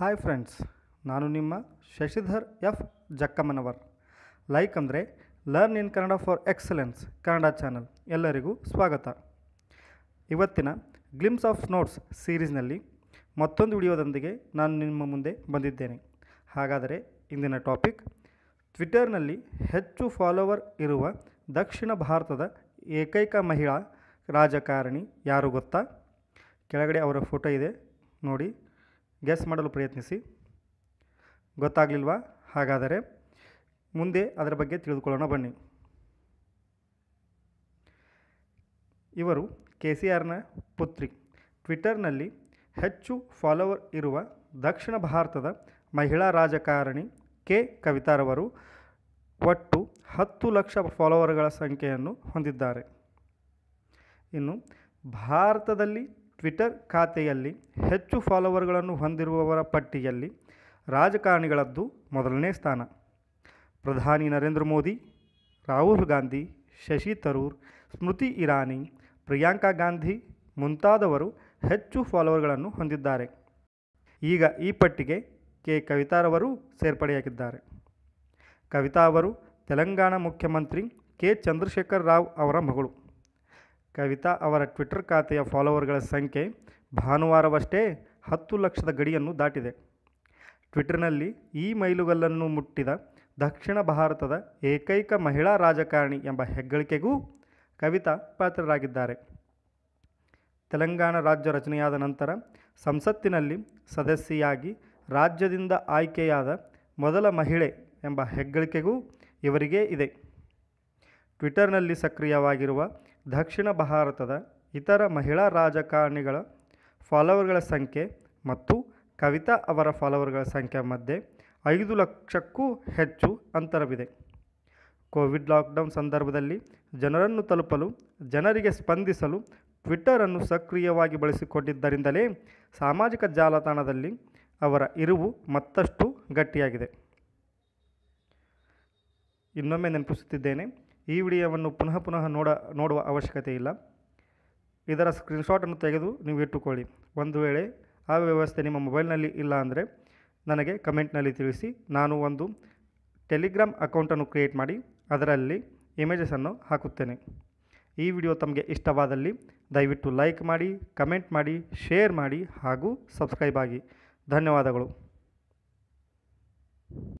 hi friends ನಾನು ನಿಮ್ಮ Shashidhar F Jakkammanavar like ಅಂದರೆ learn in Kannada for excellence Kannada channel ಎಲ್ಲರಿಗೂ ಸ್ವಾಗತ ಇವತ್ತಿನ ಗ್ಲಿಮ್ಸ್ ಆಫ್ ನೋಟ್ಸ್ ಸೀರೀಸ್ನಲ್ಲಿ ಮತ್ತೊಂದು ವಿಡಿಯೋದೊಂದಿಗೆ ನಾನು ನಿಮ್ಮ ಮುಂದೆ ಬಂದಿದ್ದೇನೆ ಹಾಗಾದರೆ ಇಂದಿನ ಟಾಪಿಕ್ ಟ್ವಿಟರ್ನಲ್ಲಿ ಹೆಚ್ಚು ಫಾಲೋವರ್ ಇರುವ ದಕ್ಷಿಣ ಭಾರತದ ಏಕೈಕ ಮಹಿಳಾ ರಾಜಕಾರಣಿ ಯಾರು ಗೊತ್ತಾ ಕೆಳಗಡೆ ಅವರ ಫೋಟೋ ಇದೆ ನೋಡಿ ಗೆಸ್ ಮಾಡಲು ಪ್ರಯತ್ನಿಸಿ ಗೊತ್ತಾಗಲಿಲ್ವಾ ಹಾಗಾದರೆ ಮುಂದೆ ಅದರ ಬಗ್ಗೆ ತಿಳಿದುಕೊಳ್ಳೋಣ ಬನ್ನಿ ಇವರು ಕೆ ಸಿ ಆರ್ನ ಪುತ್ರಿ ಟ್ವಿಟರ್ನಲ್ಲಿ ಹೆಚ್ಚು ಫಾಲೋವರ್ ಇರುವ ದಕ್ಷಿಣ ಭಾರತದ ಮಹಿಳಾ ರಾಜಕಾರಣಿ ಕೆ ಕವಿತಾರವರು ಒಟ್ಟು ಹತ್ತು ಲಕ್ಷ ಫಾಲೋವರ್ಗಳ ಸಂಖ್ಯೆಯನ್ನು ಹೊಂದಿದ್ದಾರೆ ಇನ್ನು ಭಾರತದಲ್ಲಿ ಟ್ವಿಟರ್ ಖಾತೆಯಲ್ಲಿ ಹೆಚ್ಚು ಫಾಲೋವರ್ಗಳನ್ನು ಹೊಂದಿರುವವರ ಪಟ್ಟಿಯಲ್ಲಿ ರಾಜಕಾರಣಿಗಳದ್ದು ಮೊದಲನೇ ಸ್ಥಾನ ಪ್ರಧಾನಿ ನರೇಂದ್ರ ಮೋದಿ ರಾಹುಲ್ ಗಾಂಧಿ ಶಶಿ ತರೂರ್ ಸ್ಮೃತಿ ಇರಾನಿ ಪ್ರಿಯಾಂಕಾ ಗಾಂಧಿ ಮುಂತಾದವರು ಹೆಚ್ಚು ಫಾಲೋವರ್ಗಳನ್ನು ಹೊಂದಿದ್ದಾರೆ ಈಗ ಈ ಪಟ್ಟಿಗೆ ಕೆ ಕವಿತಾರವರು ಸೇರ್ಪಡೆಯಾಗಿದ್ದಾರೆ ಕವಿತಾ ಅವರು ತೆಲಂಗಾಣ ಮುಖ್ಯಮಂತ್ರಿ ಕೆ ಚಂದ್ರಶೇಖರ್ ರಾವ್ ಅವರ ಮಗಳು ಕವಿತಾ ಅವರ ಟ್ವಿಟರ್ ಖಾತೆಯ ಫಾಲೋವರ್ಗಳ ಸಂಖ್ಯೆ ಭಾನುವಾರವಷ್ಟೇ ಹತ್ತು ಲಕ್ಷದ ಗಡಿಯನ್ನು ದಾಟಿದೆ ಟ್ವಿಟರ್ನಲ್ಲಿ ಈ ಮೈಲುಗಲ್ಲನ್ನು ಮುಟ್ಟಿದ ದಕ್ಷಿಣ ಭಾರತದ ಏಕೈಕ ಮಹಿಳಾ ರಾಜಕಾರಣಿ ಎಂಬ ಹೆಗ್ಗಳಿಕೆಗೂ ಕವಿತಾ ಪಾತ್ರರಾಗಿದ್ದಾರೆ ತೆಲಂಗಾಣ ರಾಜ್ಯ ರಚನೆಯಾದ ನಂತರ ಸಂಸತ್ತಿನಲ್ಲಿ ಸದಸ್ಯೆಯಾಗಿ ರಾಜ್ಯದಿಂದ ಆಯ್ಕೆಯಾದ ಮೊದಲ ಮಹಿಳೆ ಎಂಬ ಹೆಗ್ಗಳಿಕೆಗೂ ಇವರಿಗೇ ಇದೆ ಟ್ವಿಟರ್ನಲ್ಲಿ ಸಕ್ರಿಯವಾಗಿರುವ ದಕ್ಷಿಣ ಭಾರತದ ಇತರ ಮಹಿಳಾ ರಾಜಕಾರಣಿಗಳ ಫಾಲೋವರ್ಗಳ ಸಂಖ್ಯೆ ಮತ್ತು ಕವಿತಾ ಅವರ ಫಾಲೋವರ್ಗಳ ಸಂಖ್ಯೆ ಮಧ್ಯೆ ಐದು ಲಕ್ಷಕ್ಕೂ ಹೆಚ್ಚು ಅಂತರವಿದೆ ಕೋವಿಡ್ ಲಾಕ್ಡೌನ್ ಸಂದರ್ಭದಲ್ಲಿ ಜನರನ್ನು ತಲುಪಲು ಜನರಿಗೆ ಸ್ಪಂದಿಸಲು ಟ್ವಿಟ್ಟರನ್ನು ಸಕ್ರಿಯವಾಗಿ ಬಳಸಿಕೊಂಡಿದ್ದರಿಂದಲೇ ಸಾಮಾಜಿಕ ಜಾಲತಾಣದಲ್ಲಿ ಅವರ ಇರುವು ಮತ್ತಷ್ಟು ಗಟ್ಟಿಯಾಗಿದೆ ಇನ್ನೊಮ್ಮೆ ನೆನಪಿಸುತ್ತಿದ್ದೇನೆ ಈ ವಿಡಿಯೋವನ್ನು ಪುನಃ ಪುನಃ ನೋಡ ನೋಡುವ ಅವಶ್ಯಕತೆ ಇಲ್ಲ ಇದರ ಸ್ಕ್ರೀನ್ಶಾಟನ್ನು ತೆಗೆದು ನೀವು ಇಟ್ಟುಕೊಳ್ಳಿ ಒಂದು ವೇಳೆ ಆ ವ್ಯವಸ್ಥೆ ನಿಮ್ಮ ಮೊಬೈಲ್ನಲ್ಲಿ ಇಲ್ಲ ಅಂದರೆ ನನಗೆ ಕಮೆಂಟ್ನಲ್ಲಿ ತಿಳಿಸಿ ನಾನು ಒಂದು ಟೆಲಿಗ್ರಾಮ್ ಅಕೌಂಟನ್ನು ಕ್ರಿಯೇಟ್ ಮಾಡಿ ಅದರಲ್ಲಿ ಇಮೇಜಸನ್ನು ಹಾಕುತ್ತೇನೆ ಈ ವಿಡಿಯೋ ತಮಗೆ ಇಷ್ಟವಾದಲ್ಲಿ ದಯವಿಟ್ಟು ಲೈಕ್ ಮಾಡಿ ಕಮೆಂಟ್ ಮಾಡಿ ಶೇರ್ ಮಾಡಿ ಹಾಗೂ ಸಬ್ಸ್ಕ್ರೈಬ್ ಆಗಿ ಧನ್ಯವಾದಗಳು